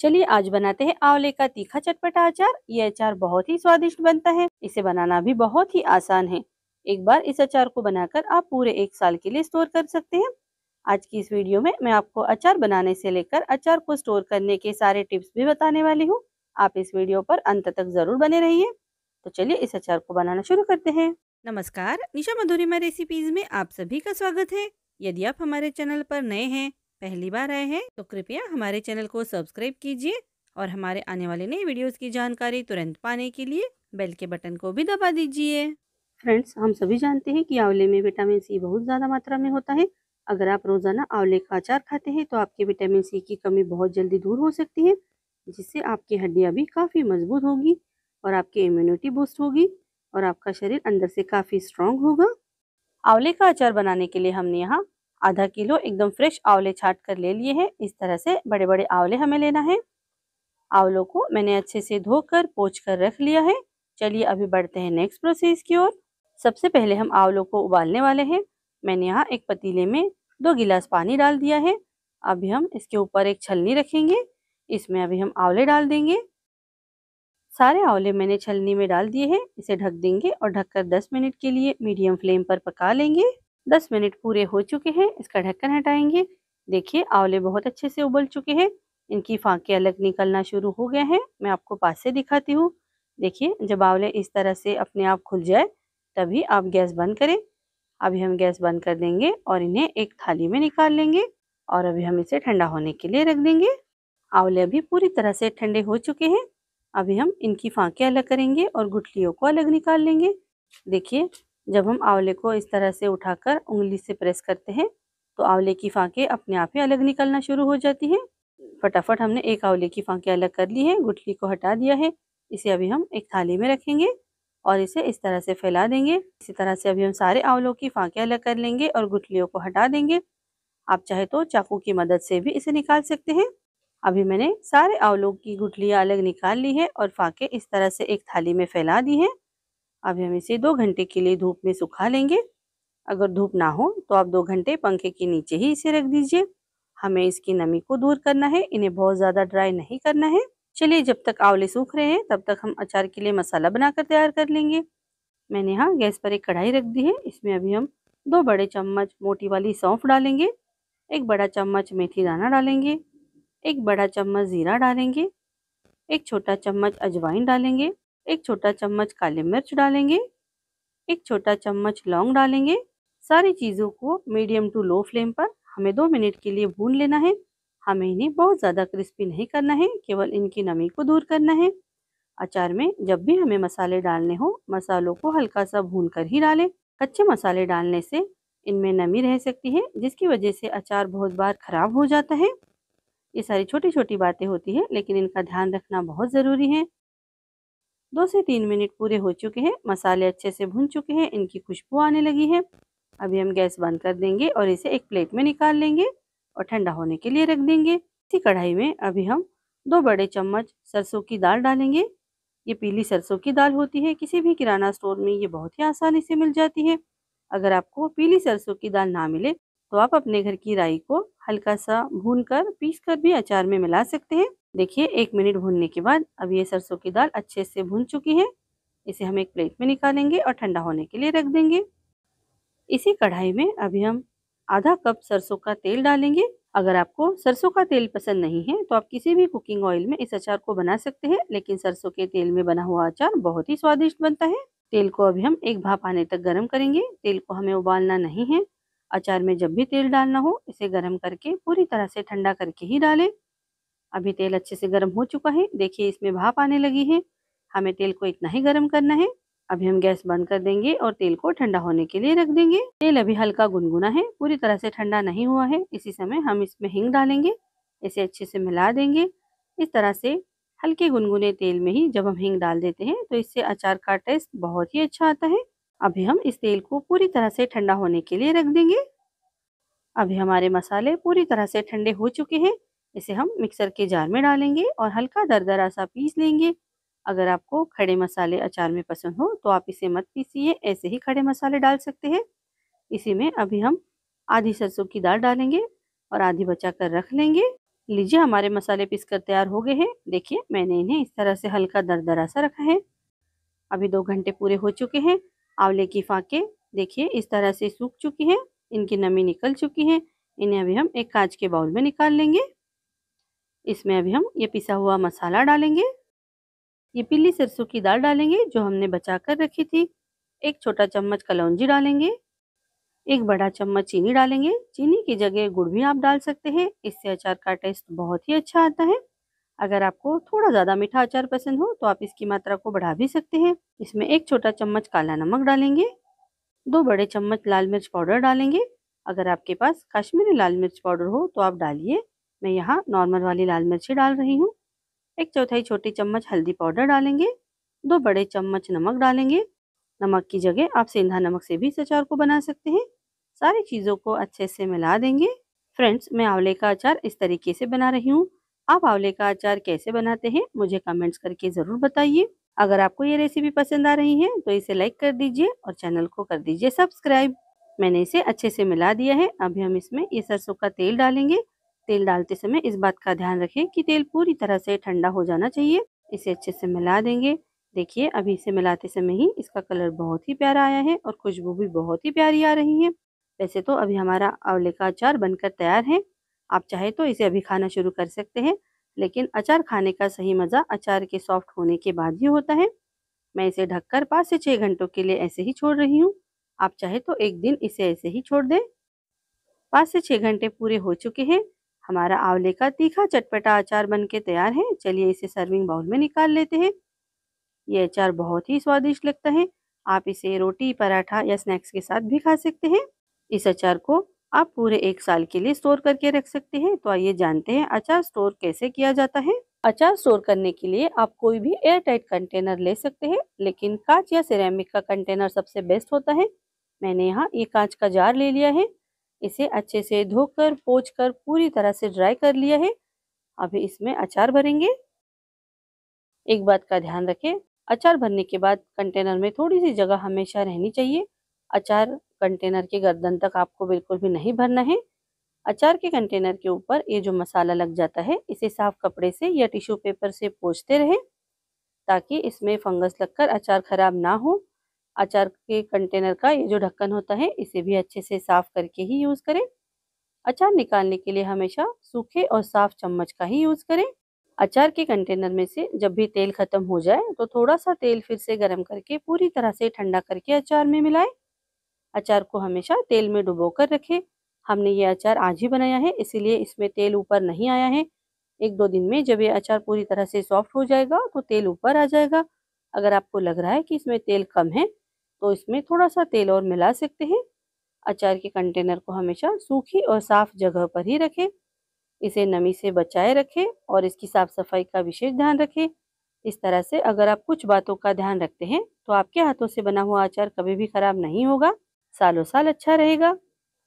चलिए आज बनाते हैं आंवले का तीखा चटपटा अचार ये अचार बहुत ही स्वादिष्ट बनता है इसे बनाना भी बहुत ही आसान है एक बार इस अचार को बनाकर आप पूरे एक साल के लिए स्टोर कर सकते हैं आज की इस वीडियो में मैं आपको अचार बनाने से लेकर अचार को स्टोर करने के सारे टिप्स भी बताने वाली हूँ आप इस वीडियो पर अंत तक जरूर बने रहिए तो चलिए इस अचार को बनाना शुरू करते हैं नमस्कार निशा मधुरिमा रेसिपीज में आप सभी का स्वागत है यदि आप हमारे चैनल पर नए हैं पहली बार आए हैं तो कृपया हमारे चैनल को सब्सक्राइब कीजिए और हमारे आने वाले नए वीडियोस की जानकारी तुरंत पाने के लिए बेल के बटन को भी दबा दीजिए फ्रेंड्स हम सभी जानते हैं कि आंवले में विटामिन सी बहुत ज़्यादा मात्रा में होता है अगर आप रोज़ाना आंवले का अचार खाते हैं तो आपके विटामिन सी की कमी बहुत जल्दी दूर हो सकती है जिससे आपकी हड्डियाँ भी काफ़ी मजबूत होगी और आपकी इम्यूनिटी बूस्ट होगी और आपका शरीर अंदर से काफ़ी स्ट्रांग होगा आंवले का अचार बनाने के लिए हमने यहाँ आधा किलो एकदम फ्रेश आंवले छाट कर ले लिए हैं इस तरह से बड़े बड़े आंवले हमें लेना है आंवलों को मैंने अच्छे से धोकर पोछ कर रख लिया है चलिए अभी बढ़ते हैं नेक्स्ट प्रोसेस की ओर सबसे पहले हम आंवलों को उबालने वाले हैं मैंने यहाँ एक पतीले में दो गिलास पानी डाल दिया है अभी हम इसके ऊपर एक छलनी रखेंगे इसमें अभी हम आंवले डाल देंगे सारे आंवले मैंने छलनी में डाल दिए हैं इसे ढक देंगे और ढककर 10 मिनट के लिए मीडियम फ्लेम पर पका लेंगे दस मिनट पूरे हो चुके हैं इसका ढक्कन हटाएंगे देखिए आंवले बहुत अच्छे से उबल चुके हैं इनकी फांके अलग निकलना शुरू हो गए हैं मैं आपको पास से दिखाती हूँ देखिए जब आंवले इस तरह से अपने आप खुल जाए तभी आप गैस बंद करें अभी हम गैस बंद कर देंगे और इन्हें एक थाली में निकाल लेंगे और अभी हम इसे ठंडा होने के लिए रख देंगे आंवले अभी पूरी तरह से ठंडे हो चुके हैं अभी हम इनकी फांके अलग करेंगे और गुठलियों को अलग निकाल लेंगे देखिए जब हम आंवले को इस तरह से उठाकर उंगली से प्रेस करते हैं तो आंवले की फांके अपने आप ही अलग निकलना शुरू हो जाती हैं फटाफट हमने एक आंवले की फांके अलग कर ली हैं गुठली को हटा दिया है इसे अभी हम एक थाली में रखेंगे और इसे इस तरह से फैला देंगे इसी तरह से अभी हम सारे आंवलों की फांके अलग कर लेंगे और गुठलियों को हटा देंगे आप चाहे तो चाकू की मदद से भी इसे निकाल सकते हैं अभी मैंने सारे आंवलों की गुठलियाँ अलग निकाल ली है और फांके इस तरह से एक थाली में फैला दी है अभी हम इसे दो घंटे के लिए धूप में सुखा लेंगे अगर धूप ना हो तो आप दो घंटे पंखे के नीचे ही इसे रख दीजिए हमें इसकी नमी को दूर करना है इन्हें बहुत ज़्यादा ड्राई नहीं करना है चलिए जब तक आंवले सूख रहे हैं तब तक हम अचार के लिए मसाला बनाकर तैयार कर लेंगे मैंने यहाँ गैस पर एक कढ़ाई रख दी है इसमें अभी हम दो बड़े चम्मच मोटी वाली सौंफ डालेंगे एक बड़ा चम्मच मेथी दाना डालेंगे एक बड़ा चम्मच ज़ीरा डालेंगे एक छोटा चम्मच अजवाइन डालेंगे एक छोटा चम्मच काली मिर्च डालेंगे एक छोटा चम्मच लौंग डालेंगे सारी चीज़ों को मीडियम टू लो फ्लेम पर हमें दो मिनट के लिए भून लेना है हमें इन्हें बहुत ज़्यादा क्रिस्पी नहीं करना है केवल इनकी नमी को दूर करना है अचार में जब भी हमें मसाले डालने हो मसालों को हल्का सा भून कर ही डालें कच्चे मसाले डालने से इनमें नमी रह सकती है जिसकी वजह से अचार बहुत बार ख़राब हो जाता है ये सारी छोटी छोटी बातें होती हैं लेकिन इनका ध्यान रखना बहुत ज़रूरी है दो से तीन मिनट पूरे हो चुके हैं मसाले अच्छे से भुन चुके हैं इनकी खुशबू आने लगी है अभी हम गैस बंद कर देंगे और इसे एक प्लेट में निकाल लेंगे और ठंडा होने के लिए रख देंगे इसी कढ़ाई में अभी हम दो बड़े चम्मच सरसों की दाल डालेंगे ये पीली सरसों की दाल होती है किसी भी किराना स्टोर में ये बहुत ही आसानी से मिल जाती है अगर आपको पीली सरसों की दाल ना मिले तो आप अपने घर की राई को हल्का सा भून कर पीस कर भी अचार में मिला सकते हैं देखिए एक मिनट भूनने के बाद अब ये सरसों की दाल अच्छे से भून चुकी है इसे हम एक प्लेट में निकालेंगे और ठंडा होने के लिए रख देंगे इसी कढ़ाई में अभी हम आधा कप सरसों का तेल डालेंगे अगर आपको सरसों का तेल पसंद नहीं है तो आप किसी भी कुकिंग ऑयल में इस अचार को बना सकते हैं लेकिन सरसों के तेल में बना हुआ अचार बहुत ही स्वादिष्ट बनता है तेल को अभी हम एक भाप आने तक गर्म करेंगे तेल को हमें उबालना नहीं है अचार में जब भी तेल डालना हो इसे गर्म करके पूरी तरह से ठंडा करके ही डालें अभी तेल अच्छे से गर्म हो चुका है देखिए इसमें भाप आने लगी है हमें तेल को इतना ही गर्म करना है अभी हम गैस बंद कर देंगे और तेल को ठंडा होने के लिए रख देंगे तेल अभी हल्का गुनगुना है पूरी तरह से ठंडा नहीं हुआ है इसी समय हम इसमें हिंग डालेंगे इसे अच्छे से मिला देंगे इस तरह से हल्के गुनगुने तेल में ही जब हम हिंग डाल देते हैं तो इससे अचार का टेस्ट बहुत ही अच्छा आता है अभी हम इस तेल को पूरी तरह से ठंडा होने के लिए रख देंगे अभी हमारे मसाले पूरी तरह से ठंडे हो चुके हैं इसे हम मिक्सर के जार में डालेंगे और हल्का दरदरा सा पीस लेंगे अगर आपको खड़े मसाले अचार में पसंद हो तो आप इसे मत पीसिए ऐसे ही खड़े मसाले डाल सकते हैं इसी में अभी हम आधी सरसों की दाल डालेंगे और आधी बचा कर रख लेंगे लीजिए हमारे मसाले पीस कर तैयार हो गए हैं देखिए मैंने इन्हें इस तरह से हल्का दरदरा सा रखा है अभी दो घंटे पूरे हो चुके हैं आंवले की फाँके देखिए इस तरह से सूख चुकी हैं इनकी नमी निकल चुकी है इन्हें अभी हम एक कांच के बाउल में निकाल लेंगे इसमें अभी हम ये पिसा हुआ मसाला डालेंगे ये पीली सरसों की दाल डालेंगे जो हमने बचा कर रखी थी एक छोटा चम्मच कलौजी डालेंगे एक बड़ा चम्मच चीनी डालेंगे चीनी की जगह गुड़ भी आप डाल सकते हैं इससे अचार का टेस्ट बहुत ही अच्छा आता है अगर आपको थोड़ा ज़्यादा मीठा अचार पसंद हो तो आप इसकी मात्रा को बढ़ा भी सकते हैं इसमें एक छोटा चम्मच काला नमक डालेंगे दो बड़े चम्मच लाल मिर्च पाउडर डालेंगे अगर आपके पास कश्मीरी लाल मिर्च पाउडर हो तो आप डालिए मैं यहाँ नॉर्मल वाली लाल मिर्ची डाल रही हूँ एक चौथाई छोटी चम्मच हल्दी पाउडर डालेंगे दो बड़े चम्मच नमक डालेंगे नमक की जगह आप सेंधा नमक से भी इस अचार को बना सकते हैं सारी चीज़ों को अच्छे से मिला देंगे फ्रेंड्स मैं आंवले का अचार इस तरीके से बना रही हूँ आप आंवले का अचार कैसे बनाते हैं मुझे कमेंट्स करके ज़रूर बताइए अगर आपको ये रेसिपी पसंद आ रही है तो इसे लाइक कर दीजिए और चैनल को कर दीजिए सब्सक्राइब मैंने इसे अच्छे से मिला दिया है अभी हम इसमें ये सरसों का तेल डालेंगे तेल डालते समय इस बात का ध्यान रखें कि तेल पूरी तरह से ठंडा हो जाना चाहिए इसे अच्छे से मिला देंगे देखिए अभी इसे मिलाते समय ही इसका कलर बहुत ही प्यारा आया है और खुशबू भी बहुत ही प्यारी आ रही है वैसे तो अभी हमारा आंवले का अचार बनकर तैयार है आप चाहे तो इसे अभी खाना शुरू कर सकते हैं लेकिन अचार खाने का सही मज़ा अचार के सॉफ्ट होने के बाद ही होता है मैं इसे ढककर पाँच से छः घंटों के लिए ऐसे ही छोड़ रही हूँ आप चाहे तो एक दिन इसे ऐसे ही छोड़ दें पाँच से छः घंटे पूरे हो चुके हैं हमारा आंवले का तीखा चटपटा अचार बनके तैयार है चलिए इसे सर्विंग बाउल में निकाल लेते हैं ये अचार बहुत ही स्वादिष्ट लगता है आप इसे रोटी पराठा या स्नैक्स के साथ भी खा सकते हैं इस अचार को आप पूरे एक साल के लिए स्टोर करके रख सकते हैं तो आइए जानते हैं अचार स्टोर कैसे किया जाता है अचार स्टोर करने के लिए आप कोई भी एयर टाइट कंटेनर ले सकते हैं लेकिन कांच या सिरेमिक का कंटेनर सबसे बेस्ट होता है मैंने यहाँ ये कांच का जार ले लिया है इसे अच्छे से धोकर पोछ कर पूरी तरह से ड्राई कर लिया है अभी इसमें अचार भरेंगे एक बात का ध्यान रखें अचार भरने के बाद कंटेनर में थोड़ी सी जगह हमेशा रहनी चाहिए अचार कंटेनर के गर्दन तक आपको बिल्कुल भी नहीं भरना है अचार के कंटेनर के ऊपर ये जो मसाला लग जाता है इसे साफ कपड़े से या टिश्यू पेपर से पोछते रहें ताकि इसमें फंगस लगकर अचार खराब ना हो अचार के कंटेनर का ये जो ढक्कन होता है इसे भी अच्छे से साफ करके ही यूज़ करें अचार निकालने के लिए हमेशा सूखे और साफ चम्मच का ही यूज़ करें अचार के कंटेनर में से जब भी तेल खत्म हो जाए तो थोड़ा सा तेल फिर से गर्म करके पूरी तरह से ठंडा करके अचार में मिलाएं अचार को हमेशा तेल में डुबो कर रखें हमने ये अचार आज ही बनाया है इसीलिए इसमें तेल ऊपर नहीं आया है एक दो दिन में जब ये अचार पूरी तरह से सॉफ्ट हो जाएगा तो तेल ऊपर आ जाएगा अगर आपको लग रहा है कि इसमें तेल कम है तो इसमें थोड़ा सा तेल और मिला सकते हैं अचार के कंटेनर को हमेशा सूखी और साफ जगह पर ही रखें इसे नमी से बचाए रखें और इसकी साफ सफाई का विशेष ध्यान रखें इस तरह से अगर आप कुछ बातों का ध्यान रखते हैं तो आपके हाथों से बना हुआ अचार कभी भी ख़राब नहीं होगा सालों साल अच्छा रहेगा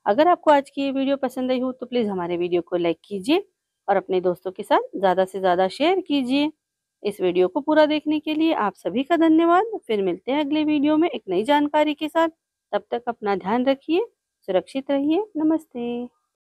अगर आपको आज की ये वीडियो पसंद आई हो तो प्लीज़ हमारे वीडियो को लाइक कीजिए और अपने दोस्तों के साथ ज़्यादा से ज़्यादा शेयर कीजिए इस वीडियो को पूरा देखने के लिए आप सभी का धन्यवाद फिर मिलते हैं अगले वीडियो में एक नई जानकारी के साथ तब तक अपना ध्यान रखिए सुरक्षित रहिए नमस्ते